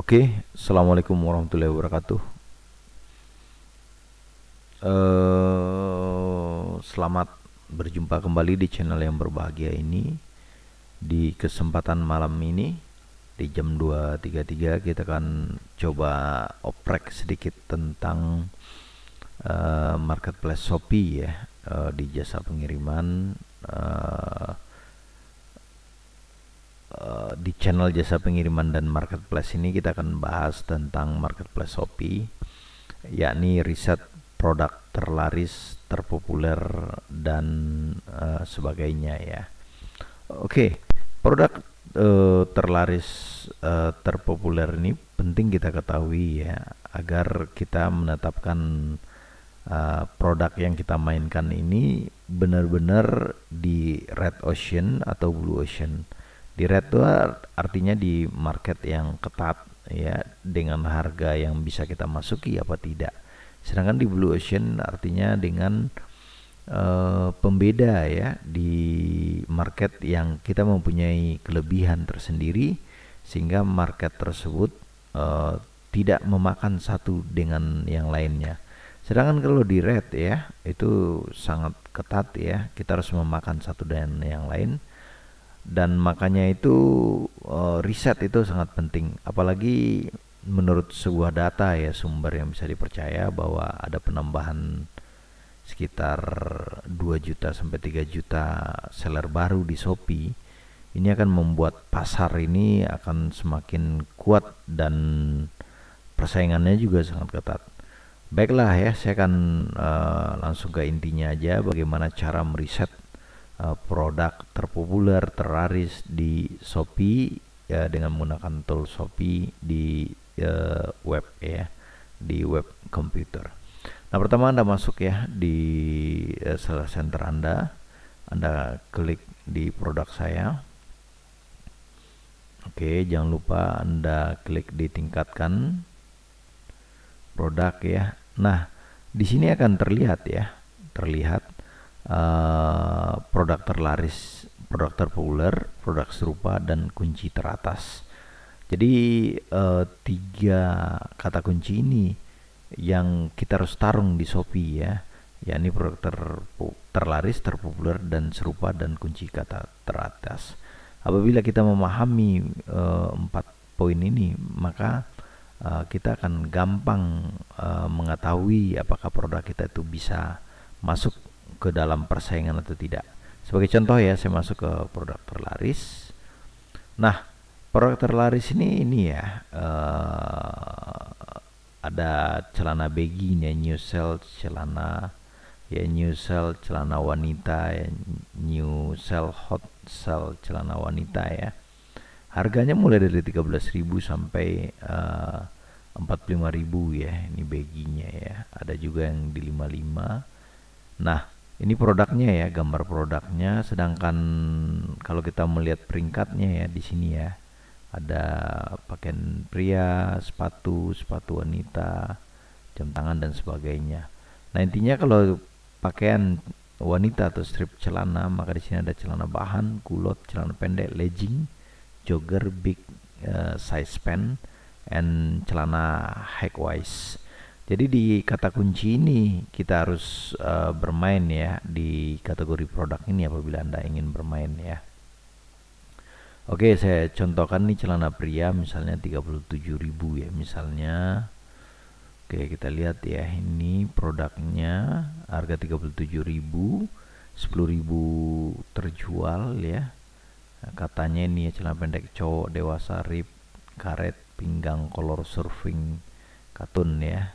Oke, okay. assalamualaikum warahmatullahi wabarakatuh. Uh, selamat berjumpa kembali di channel yang berbahagia ini. Di kesempatan malam ini di jam 2.33 kita akan coba oprek sedikit tentang uh, marketplace Shopee ya uh, di jasa pengiriman uh, Eh, di channel jasa pengiriman dan marketplace ini kita akan bahas tentang marketplace Shopee yakni riset produk terlaris, terpopuler dan uh, sebagainya ya. Oke, okay, produk uh, terlaris uh, terpopuler ini penting kita ketahui ya agar kita menetapkan uh, produk yang kita mainkan ini benar-benar di red ocean atau blue ocean di red itu artinya di market yang ketat ya dengan harga yang bisa kita masuki apa tidak. Sedangkan di blue ocean artinya dengan uh, pembeda ya di market yang kita mempunyai kelebihan tersendiri sehingga market tersebut uh, tidak memakan satu dengan yang lainnya. Sedangkan kalau di red ya itu sangat ketat ya kita harus memakan satu dengan yang lain dan makanya itu uh, riset itu sangat penting apalagi menurut sebuah data ya sumber yang bisa dipercaya bahwa ada penambahan sekitar 2 juta sampai 3 juta seller baru di Shopee ini akan membuat pasar ini akan semakin kuat dan persaingannya juga sangat ketat. Baiklah ya, saya akan uh, langsung ke intinya aja bagaimana cara meriset Eh, produk terpopuler terlaris di Shopee ya dengan menggunakan tool Shopee di uh, web ya di web komputer. Nah pertama anda masuk ya di uh, eh, seller center anda, anda klik di produk saya. Oke jangan lupa anda klik di tingkatkan produk ya. Nah di sini akan terlihat ya terlihat Eh, produk terlaris, produk terpopuler, produk serupa dan kunci teratas. Jadi uh, tiga kata kunci ini yang kita harus tarung di Shopee ya yakni produk ter, terlaris, terpopuler, dan serupa dan kunci kata teratas. Apabila kita memahami eh, empat poin ini, maka uh, kita akan gampang uh, mengetahui apakah produk kita itu bisa masuk ke dalam persaingan atau tidak. Sebagai contoh ya, saya masuk ke produk terlaris. Nah, produk terlaris ini ini ya uh, ada celana begi new sell celana ya new sell celana wanita ya new sell hot sell celana wanita ya harganya mulai dari 13.000 sampai eh, uh, 45.000 ya ini beginya ya ada juga yang di 55 nah ini produknya ya gambar produknya sedangkan kalau kita melihat peringkatnya ya di sini ya ada pakaian pria sepatu sepatu wanita jam tangan dan sebagainya nah intinya kalau pakaian wanita atau strip celana maka di sini ada celana bahan kulot celana pendek legging jogger big uh, size pant and celana high waist jadi di kata kunci ini kita harus uh, bermain ya di kategori produk ini apabila Anda ingin bermain ya. Oke, saya contohkan nih celana pria misalnya 37.000 ya misalnya. Oke, kita lihat ya ini produknya harga 37.000, 10.000 terjual ya. katanya ini ya celana pendek cowok dewasa rib karet pinggang color surfing katun ya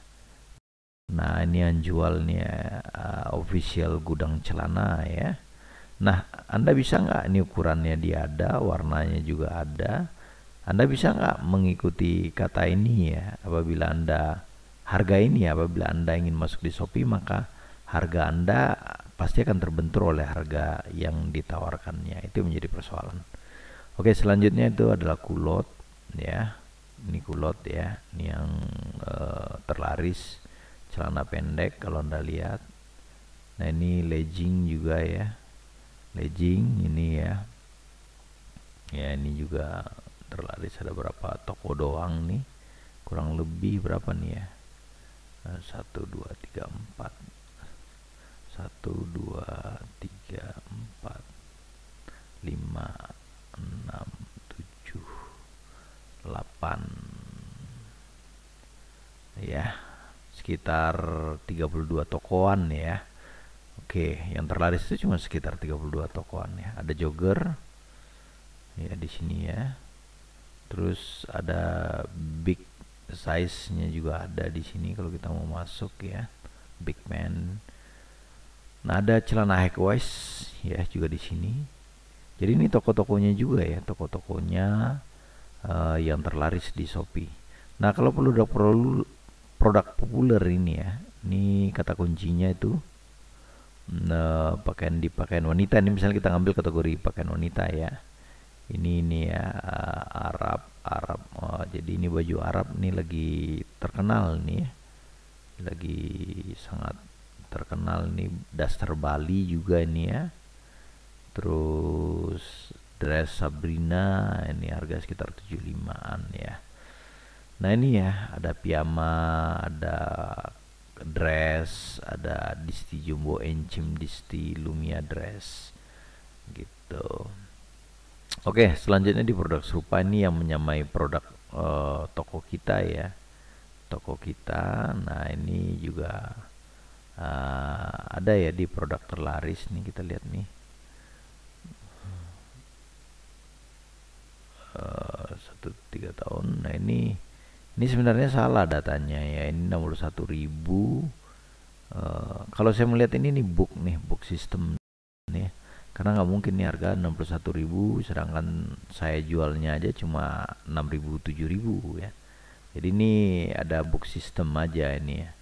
Nah ini yang jualnya uh, eh, eh, official gudang celana ya. Nah Anda bisa nggak ini ukurannya dia ada, warnanya juga ada. Anda bisa nggak mengikuti kata ini ya apabila Anda harga ini ya, apabila Anda ingin masuk di Shopee maka harga Anda pasti akan terbentur oleh harga yang ditawarkannya itu menjadi persoalan. Oke selanjutnya itu adalah kulot ya ini kulot ya ini yang eh, terlaris celana pendek kalau anda lihat nah ini legging juga ya legging ini ya ya ini juga terlaris ada berapa toko doang nih kurang lebih berapa nih ya eh, satu dua tiga empat satu dua tiga empat lima enam tujuh delapan ya sekitar 32 tokoan ya. Oke, yang terlaris itu cuma sekitar 32 tokoan ya. Ada jogger ya di sini ya. Terus ada big size-nya juga ada di sini kalau kita mau masuk ya. Big man. Nah, ada celana high waist ya juga di sini. Jadi ini toko-tokonya juga ya, toko-tokonya uh, yang terlaris di Shopee. Nah, kalau perlu perlu produk populer ini ya ini kata kuncinya itu nah, pakaian di pakaian wanita ini misalnya kita ngambil kategori pakaian wanita ya ini ini ya eh, Arab Arab oh, jadi ini baju Arab ini lagi terkenal nih ya. lagi sangat terkenal nih daster Bali juga ini ya terus dress Sabrina ini harga sekitar 75an Nah ini ya ada piyama, ada dress, ada disti jumbo encim disti lumia dress gitu. Oke selanjutnya di produk serupa ini yang menyamai produk uh, toko kita ya toko kita. Nah ini juga uh, ada ya di produk terlaris nih kita lihat nih. Uh, satu tiga tahun. Nah ini ini sebenarnya salah datanya ya ini 61.000. Uh, eh, kalau saya melihat ini nih book nih book system nih karena nggak mungkin nih harga 61.000 sedangkan saya jualnya aja cuma 6.000 7.000 ya jadi ini ada book system aja ini ya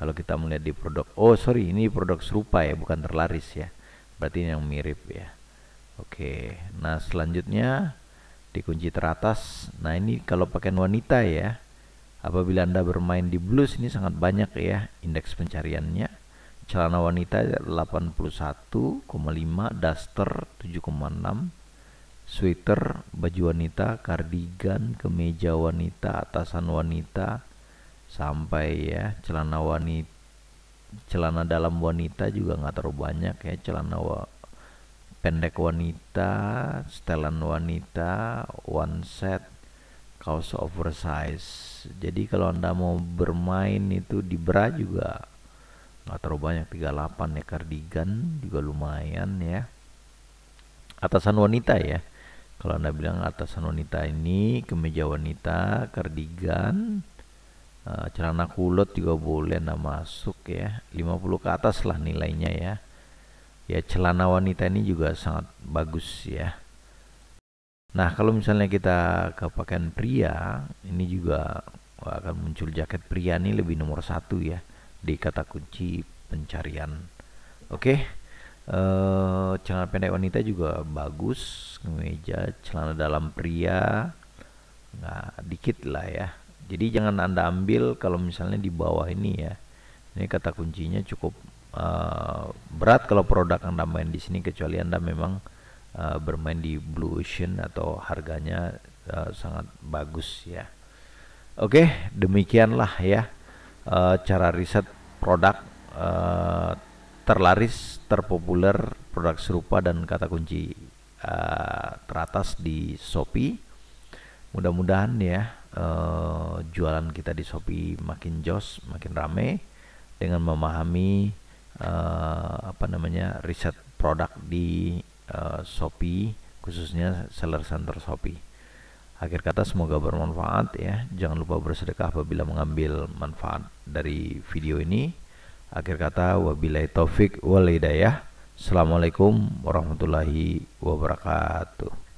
kalau kita melihat di produk oh sorry ini produk serupa ya bukan terlaris ya berarti ini yang mirip ya oke nah selanjutnya dikunci teratas nah ini kalau pakai wanita ya Apabila Anda bermain di blues ini sangat banyak ya indeks pencariannya. Celana wanita 81,5, duster 7,6, sweater, baju wanita, kardigan, kemeja wanita, atasan wanita sampai ya celana wanita celana dalam wanita juga nggak terlalu banyak ya celana wa, pendek wanita, setelan wanita, one set kaos oversize jadi kalau anda mau bermain itu di bra juga nggak terlalu banyak 38 ya cardigan juga lumayan ya atasan wanita ya kalau anda bilang atasan wanita ini kemeja wanita cardigan uh, eh, celana kulot juga boleh anda masuk ya 50 ke atas lah nilainya ya ya celana wanita ini juga sangat bagus ya Nah, kalau misalnya kita ke pakaian pria, ini juga akan muncul jaket pria ini lebih nomor satu ya di kata kunci pencarian. Oke, okay. uh, eh, celana pendek wanita juga bagus, kemeja, celana dalam pria, nah dikit lah ya. Jadi jangan anda ambil kalau misalnya di bawah ini ya. Ini kata kuncinya cukup uh, berat kalau produk anda main di sini kecuali anda memang Eh, bermain di Blue Ocean atau harganya uh, sangat bagus ya. Oke, okay, demikianlah ya uh, cara riset produk uh, terlaris, terpopuler, produk serupa dan kata kunci uh, teratas di Shopee. Mudah-mudahan ya uh, jualan kita di Shopee makin jos, makin rame dengan memahami uh, apa namanya riset produk di uh, Shopee khususnya seller center Shopee. Akhir kata semoga bermanfaat ya. Jangan lupa bersedekah apabila mengambil manfaat dari video ini. Akhir kata wabillahi taufik wal hidayah. Assalamualaikum warahmatullahi wabarakatuh.